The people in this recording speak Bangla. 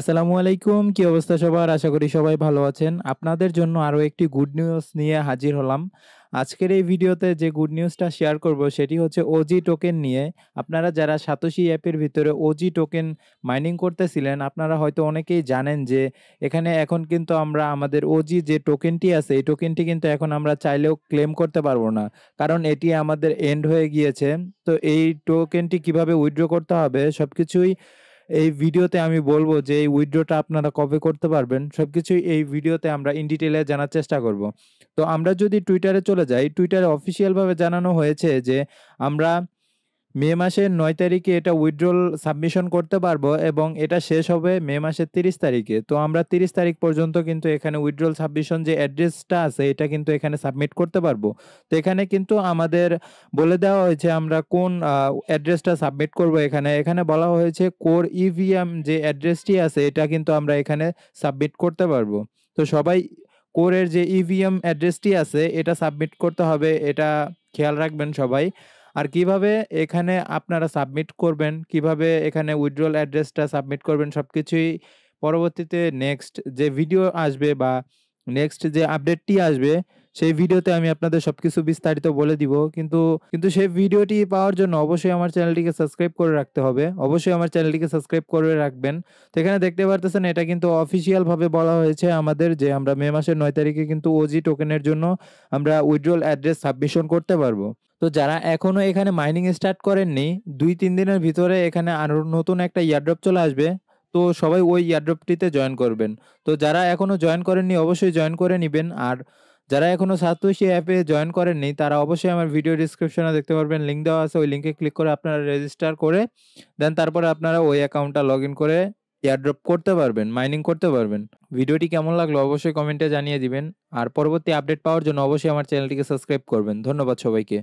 আসসালামু আলাইকুম কি অবস্থা সবার আশা করি সবাই ভালো আছেন আপনাদের জন্য আরও একটি গুড নিউজ নিয়ে হাজির হলাম আজকের এই ভিডিওতে যে গুড নিউজটা শেয়ার করব সেটি হচ্ছে ওজি টোকেন নিয়ে আপনারা যারা সাতোশি অ্যাপের ভিতরে ওজি টোকেন মাইনিং করতেছিলেন আপনারা হয়তো অনেকেই জানেন যে এখানে এখন কিন্তু আমরা আমাদের ওজি যে টোকেনটি আছে এই টোকেনটি কিন্তু এখন আমরা চাইলেও ক্লেম করতে পারবো না কারণ এটি আমাদের এন্ড হয়ে গিয়েছে তো এই টোকেনটি কিভাবে উইড্র করতে হবে সব কিছুই এই ভিডিওতে আমি বলবো যে এই উইড্রোটা আপনারা কবে করতে পারবেন সব কিছুই এই ভিডিওতে আমরা ইন ডিটেলে জানার চেষ্টা করব তো আমরা যদি টুইটারে চলে যাই টুইটারে অফিসিয়ালভাবে জানানো হয়েছে যে আমরা মে মাসের নয় তারিখে এটা উইথড্রল সাবমিশন করতে পারবো এবং এটা শেষ হবে মে মাসের তিরিশ তারিখে তো আমরা তিরিশ তারিখ পর্যন্ত কিন্তু এখানে উইথড্রল সাবমিশন যে অ্যাড্রেসটা আছে এটা কিন্তু এখানে সাবমিট করতে পারবো তো এখানে কিন্তু আমাদের বলে দেওয়া হয়েছে আমরা কোন অ্যাড্রেসটা সাবমিট করব এখানে এখানে বলা হয়েছে কোর ইভিএম যে অ্যাড্রেসটি আছে এটা কিন্তু আমরা এখানে সাবমিট করতে পারবো তো সবাই কোরের যে ইভিএম অ্যাড্রেসটি আছে এটা সাবমিট করতে হবে এটা খেয়াল রাখবেন সবাই আর কিভাবে এখানে আপনারা সাবমিট করবেন কিভাবে এখানে উইড্রল অ্যাড্রেসটা সাবমিট করবেন সব কিছুই পরবর্তীতে নেক্সট যে ভিডিও আসবে বা নেক্সট যে আপডেটটি আসবে সেই ভিডিওতে আমি আপনাদের সব কিছু বিস্তারিত বলে দিব কিন্তু কিন্তু সেই ভিডিওটি পাওয়ার জন্য অবশ্যই আমার চ্যানেলটিকে সাবস্ক্রাইব করে রাখতে হবে অবশ্যই আমার চ্যানেলটিকে সাবস্ক্রাইব করে রাখবেন তো এখানে দেখতে পারতেছেন এটা কিন্তু অফিসিয়ালভাবে বলা হয়েছে আমাদের যে আমরা মে মাসের নয় তারিখে কিন্তু ওজি টোকেনের জন্য আমরা উইড্রল অ্যাড্রেস সাবমিশন করতে পারবো তো যারা এখনও এখানে মাইনিং স্টার্ট করেননি দুই তিন দিনের ভিতরে এখানে আরও নতুন একটা ইয়ারড্রপ চলে আসবে তো সবাই ওই ইয়ারড্রপটিতে জয়েন করবেন তো যারা এখনও জয়েন করেননি অবশ্যই জয়েন করে নেবেন আর যারা এখনও সাতোশি অ্যাপে জয়েন করেননি তারা অবশ্যই আমার ভিডিও ডিসক্রিপশনে দেখতে পারবেন লিঙ্ক দেওয়া আছে ওই লিঙ্কে ক্লিক করে আপনারা রেজিস্টার করে দেন তারপরে আপনারা ওই অ্যাকাউন্টটা লগ ইন করে এয়ারড্রপ করতে পারবেন মাইনিং করতে পারবেন ভিডিওটি কেমন লাগলো অবশ্যই কমেন্টে জানিয়ে দিবেন আর পরবর্তী আপডেট পাওয়ার জন্য অবশ্যই আমার চ্যানেলটিকে সাবস্ক্রাইব করবেন ধন্যবাদ সবাইকে